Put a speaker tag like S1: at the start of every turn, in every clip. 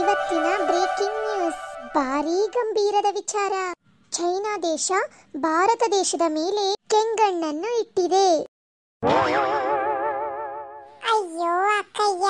S1: ಇವತ್ತಿನ breaking news ಭಾರಿ ಗಂಭೀರದ ವಿಚಾರ ಚೈನಾ ದೇಶ ಭಾರತ ದೇಶದ ಮೇಲೆ ಕೆಂಗಣ್ಣನ್ನು ಇಟ್ಟಿದೆ ಅಯ್ಯೋ ಅಕ್ಕಯ್ಯ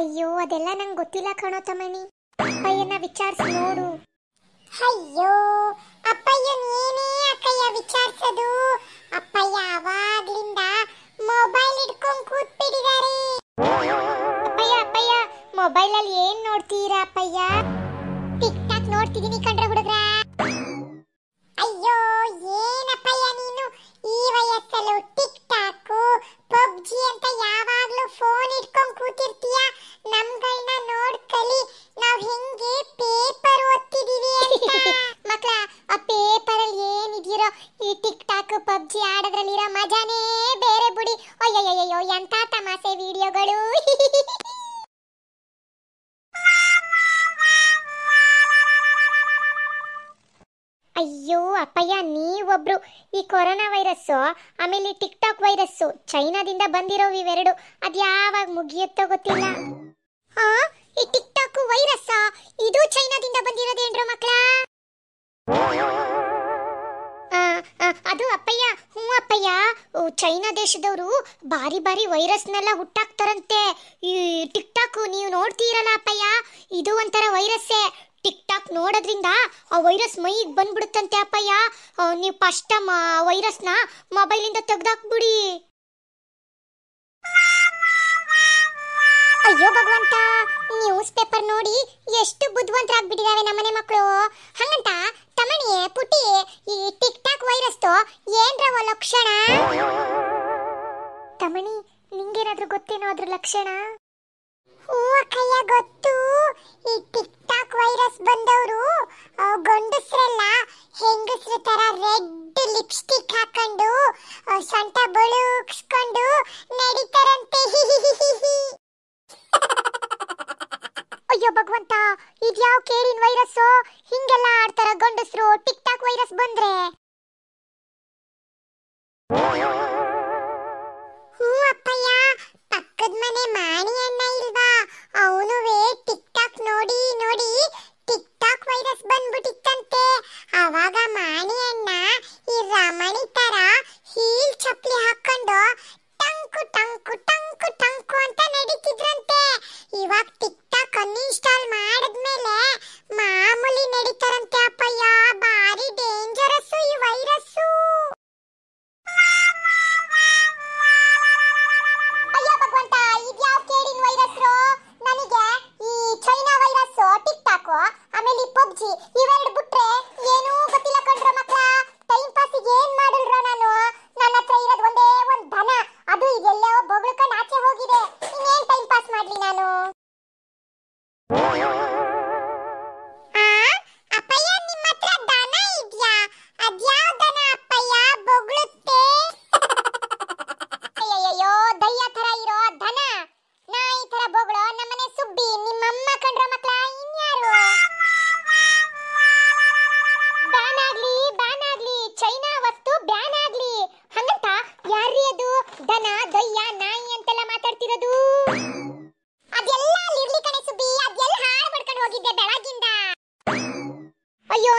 S1: ಅಯ್ಯೋ ಅದೆಲ್ಲ ನಂಗೆ ಗೊತ್ತಿಲ್ಲ ಕಣೋ ತಮ್ಮಣಿ ಅಪ್ಪಯ್ಯನ ವಿಚಾರಿಸಿ ನೋಡು ಅಯ್ಯೋ ಅಪ್ಪಯ್ಯ ಏನೇ ಅಕ್ಕಯ್ಯ ವಿಚಾರಿಸೋದು ಅಪ್ಪಯ್ಯ ಅವಾಗ್ಲಿಂದ ಮೊಬೈಲ್ ಹಿಡ್ಕೊಂಡು ಕೂತ್ಬಿಟ್ಟಿದ್ದಾರೆ ಅಪ್ಪಯ್ಯ ಅಪ್ಪಯ್ಯ ಮೊಬೈಲ್ ಅಲ್ಲಿ ಏನ್ ನೋಡ್ತೀರಾ ಅಪ್ಪಯ್ಯ ಟಿಕ್ ಟಾಕ್ ನೋಡ್ತಿದ್ದೀನಿ ಕಂಡ್ರೆ ಹುಡುಗ್ರ ಅಯ್ಯೋ ಏನಪ್ಪಯ್ಯ ನೀನು ಈ ವಯಸ್ಸಲ್ಲೂ ಟಿಕ್ ಟಾಕ್ ಪಬ್ಜಿ ಆಡೋದ್ರಲ್ಲಿರೋ ಮಜಾನೇ ಬೇರೆ ಬುಡಿ ಅಯ್ಯಯ್ಯಯ್ಯೋ ಎಂಥ ತಮಾಸೆ ವಿಡಿಯೋಗಳು ಅಯ್ಯೋ ಅಪ್ಪಯ್ಯ ನೀವೊಬ್ರು ಈ ಕೊರೋನಾ ವೈರಸ್ಸು ಆಮೇಲೆ ಟಿಕ್ಟಾಕ್ ಟಿಕ್ ಟಾಕ್ ವೈರಸ್ಸು ಚೈನಾದಿಂದ ಬಂದಿರೋ ಇವೆರಡು ಅದು ಯಾವಾಗ ಮುಗಿಯುತ್ತೋ ಗೊತ್ತಿಲ್ಲ ಹಾಂ ಚೈನಾ ದೇಶದವರು ಬಾರಿ ಬಾರಿ ವೈರಸ್ನೆಲ್ಲ ಹುಟ್ಟಾಕ್ತಾರಂತೆ ಈ ಟಿಕ್ ಟಾಕ್ ನೀವು ನೋಡ್ತೀರಲ್ಲ ಅಪ್ಪಯ್ಯ ಇದು ಒಂಥರ ವೈರಸ್ಸೇ ಟಿಕ್ ಟಾಕ್ ನೋಡೋದ್ರಿಂದ ಆ ವೈರಸ್ ಮೈಗೆ ಬಂದ್ಬಿಡುತ್ತಂತೆ ಅಪ್ಪಯ್ಯ ನೀವು ಫಸ್ಟ್ ವೈರಸ್ನ ಮೊಬೈಲಿಂದ ತೆಗೆದಾಕ್ಬಿಡಿ ಅಯ್ಯೋ ಭಗವಂತ ನ್ಯೂಸ್ ಪೇಪರ್ ನೋಡಿ ಎಷ್ಟು ಬುದ್ಧಿವಂತರಾಗ್ಬಿಟ್ಟಿದಾವೆ ನಮ್ಮನೆ ಮಕ್ಕಳು ಹಂಗಂತ ತಮಣಿ ತಮಣಿ ನಿಂಗೇನಾದ್ರೂ ಗೊತ್ತೇನೋ ಅದ್ರ ಲಕ್ಷಣ ಹೂ ಅಕ್ಕಯ್ಯ ಗೊತ್ತು ಈ ಟಿಕ್ ಟಾಕ್ ವೈರಸ್ ಬಂದವರು ಗಂಡಸ್ರೆಲ್ಲ ಹೆಂಗಸ್ರ ತರ ರೆಡ್ ಲಿಪ್ಸ್ಟಿಕ್ ಹಾಕೊಂಡು ಸೊಂಟ ಬಳುಕ್ಸ್ಕೊಂಡು ನಡೀತಾರಂತೆ ಅಯ್ಯೋ ಭಗವಂತ ಇದ್ಯಾವ ಕೇಳಿನ ವೈರಸ್ ಹಿಂಗೆಲ್ಲ ಆಡ್ತಾರ ಗಂಡಸ್ರು ಟಿಕ್ ಟಾಕ್ ವೈರಸ್ ಬಂದ್ರೆ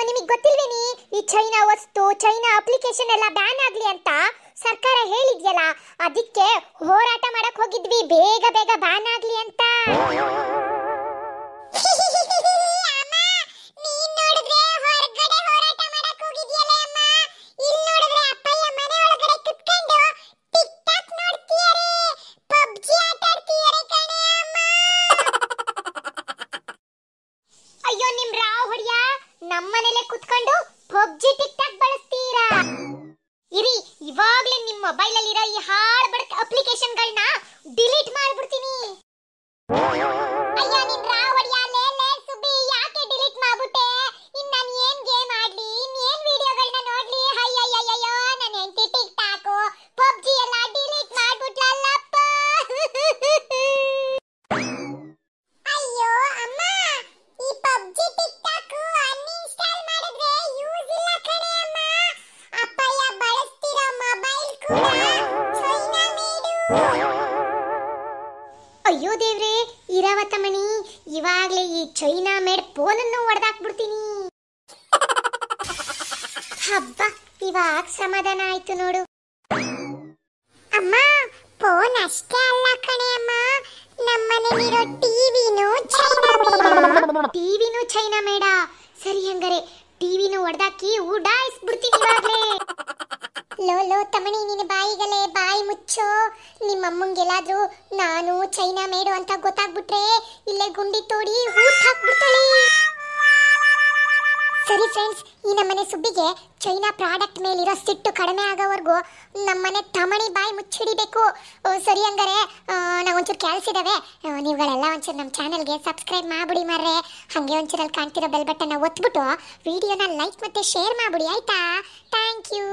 S1: ನಿಮಗೆ ಗೊತ್ತಿಲ್ವೇನಿ ಈ ಚೈನಾ ವಸ್ತು ಚೈನಾ ಅಪ್ಲಿಕೇಶನ್ ಎಲ್ಲ ಬ್ಯಾನ್ ಆಗ್ಲಿ ಅಂತ ಸರ್ಕಾರ ಹೇಳಿದ್ಯಲ್ಲ ಅದಕ್ಕೆ ಹೋರಾಟ ಮಾಡಕ್ಕೆ ಹೋಗಿದ್ವಿ ಬೇಗ ಬೇಗ ಬ್ಯಾನ್ ಆಗ್ಲಿ ಅಂತ hi. ಅಯ್ಯೋ ದೇವ್ರೆ ಇರಾವತ ಮಣಿ ಇವಾಗ್ಲೇ ಈ ಚೈನಾ ಮೇಡ್ ಫೋನ್ ಫೋನನ್ನು ಬಿಡ್ತೀನಿ ಹಬ್ಬ ಇವಾಗ ಸಮಾಧಾನ ಆಯ್ತು ನೋಡು ಅಮ್ಮ ಫೋನ್ ಅಷ್ಟೇ ಅಲ್ಲ ಕಣೆ ಅಮ್ಮ ನಮ್ಮನೇಲಿರೋ ಟಿವಿನೂ ಚೈನಾ ಮೇಡ ಟಿವಿನೂ ಚೈನಾ ಮೇಡ ಸರಿ ಹಂಗಾರೆ ಟಿವಿನೂ ಒಡೆದಾಕಿ ಉಡಾಯಿಸ್ಬಿಡ್ತೀನಿ ಇವಾಗ್ಲೇ ಲೋ ಲೋ ತಮಣಿ ನಿನ್ನ ಬಾಯಿಗಲೇ ಬಾಯಿ ಮುಚ್ಚೋ ನಿಮ್ಮಮ್ಮಂಗೆಲ್ಲಾದ್ರೂ ನಾನು ಚೈನಾ ಮೇಡು ಅಂತ ಗೊತ್ತಾಗ್ಬಿಟ್ರೆ ಇಲ್ಲೇ ಗುಂಡಿ ತೋಡಿ ಹೂತ್ ಹಾಕ್ಬಿಡ್ತಾಳೆ ಸರಿ ಫ್ರೆಂಡ್ಸ್ ಈ ನಮ್ಮನೆ ಸುಬ್ಬಿಗೆ ಚೈನಾ ಪ್ರಾಡಕ್ಟ್ ಮೇಲಿರೋ ಸಿಟ್ಟು ಕಡಿಮೆ ಆಗೋವರೆಗೂ ನಮ್ಮನೆ ತಮಣಿ ಬಾಯಿ ಮುಚ್ಚಿಡಿಬೇಕು ಸರಿ ಹಂಗಾರೆ ನಾವು ಒಂಚೂರು ಕ್ಯಾಲ್ಸ್ ನೀವುಗಳೆಲ್ಲ ಒಂಚೂರು ನಮ್ಮ ಚಾನಲ್ಗೆ ಸಬ್ಸ್ಕ್ರೈಬ್ ಮಾಡಿಬಿಡಿ ಮಾರ್ರೆ ಹಾಗೆ ಒಂಚೂರಲ್ಲಿ ಕಾಣ್ತಿರೋ ಬೆಲ್ ಬಟನ್ನ ಒತ್ಬಿಟ್ಟು ವಿಡಿಯೋನ ಲೈಕ್ ಮತ್ತು ಶೇರ್ ಮಾಡಿಬಿಡಿ ಆಯಿತಾ ಥ್ಯಾಂಕ್ ಯು